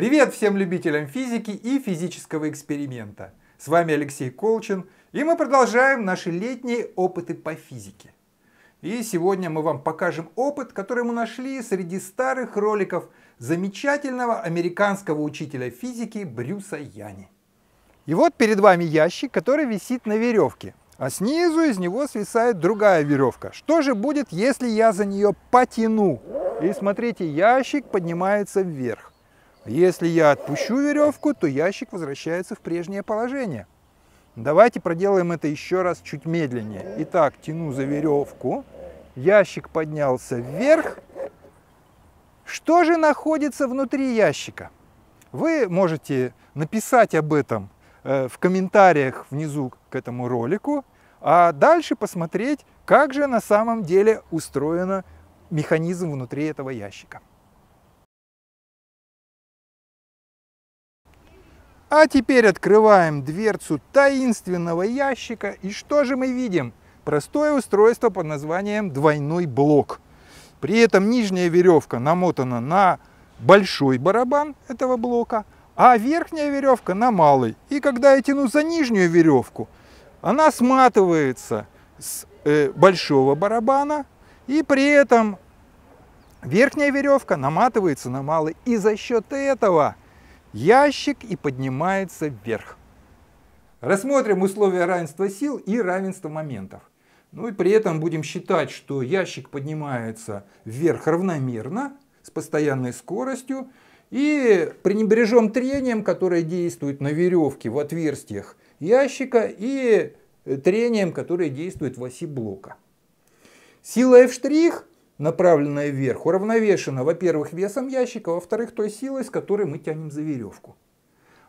Привет всем любителям физики и физического эксперимента. С вами Алексей Колчин, и мы продолжаем наши летние опыты по физике. И сегодня мы вам покажем опыт, который мы нашли среди старых роликов замечательного американского учителя физики Брюса Яни. И вот перед вами ящик, который висит на веревке, а снизу из него свисает другая веревка. Что же будет, если я за нее потяну? И смотрите, ящик поднимается вверх. Если я отпущу веревку, то ящик возвращается в прежнее положение. Давайте проделаем это еще раз чуть медленнее. Итак, тяну за веревку, ящик поднялся вверх. Что же находится внутри ящика? Вы можете написать об этом э, в комментариях внизу к этому ролику, а дальше посмотреть, как же на самом деле устроен механизм внутри этого ящика. А теперь открываем дверцу таинственного ящика. И что же мы видим? Простое устройство под названием двойной блок. При этом нижняя веревка намотана на большой барабан этого блока, а верхняя веревка на малый. И когда я тяну за нижнюю веревку, она сматывается с э, большого барабана, и при этом верхняя веревка наматывается на малый. И за счет этого ящик и поднимается вверх. Рассмотрим условия равенства сил и равенства моментов. Ну и при этом будем считать, что ящик поднимается вверх равномерно, с постоянной скоростью, и пренебрежем трением, которое действует на веревке в отверстиях ящика, и э, трением, которое действует в оси блока. Сила F' направленная вверх, уравновешена, во-первых, весом ящика, во-вторых, той силой, с которой мы тянем за веревку.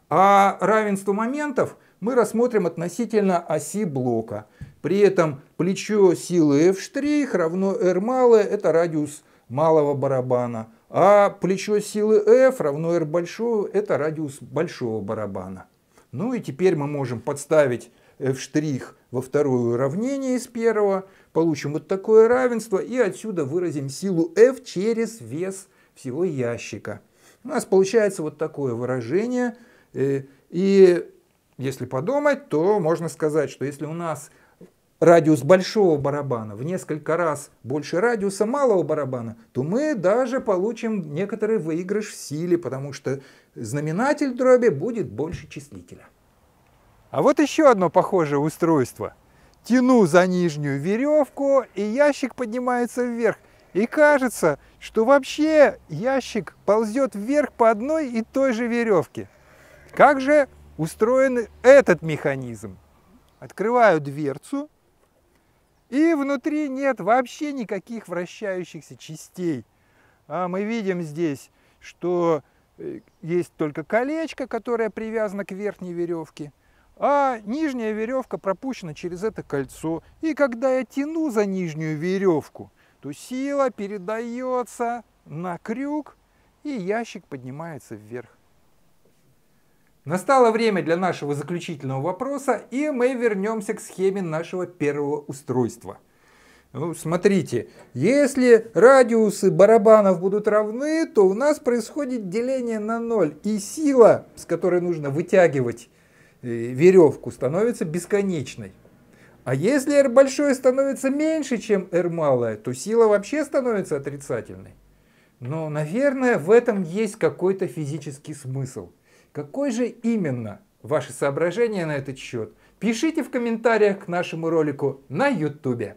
А равенство моментов мы рассмотрим относительно оси блока. При этом плечо силы F' равно R малое, это радиус малого барабана. А плечо силы F равно R большого, это радиус большого барабана. Ну и теперь мы можем подставить f' э, во второе уравнение из первого, получим вот такое равенство и отсюда выразим силу f через вес всего ящика. У нас получается вот такое выражение. Э, и если подумать, то можно сказать, что если у нас радиус большого барабана в несколько раз больше радиуса малого барабана, то мы даже получим некоторый выигрыш в силе, потому что знаменатель дроби будет больше числителя. А вот еще одно похожее устройство. Тяну за нижнюю веревку, и ящик поднимается вверх. И кажется, что вообще ящик ползет вверх по одной и той же веревке. Как же устроен этот механизм? Открываю дверцу, и внутри нет вообще никаких вращающихся частей. А мы видим здесь, что э, есть только колечко, которое привязано к верхней веревке – а нижняя веревка пропущена через это кольцо. И когда я тяну за нижнюю веревку, то сила передается на крюк, и ящик поднимается вверх. Настало время для нашего заключительного вопроса, и мы вернемся к схеме нашего первого устройства. Ну, смотрите, если радиусы барабанов будут равны, то у нас происходит деление на ноль, и сила, с которой нужно вытягивать Э, веревку, становится бесконечной. А если R большое становится меньше, чем R малое, то сила вообще становится отрицательной. Но, наверное, в этом есть какой-то физический смысл. Какой же именно ваше соображение на этот счет? Пишите в комментариях к нашему ролику на YouTube.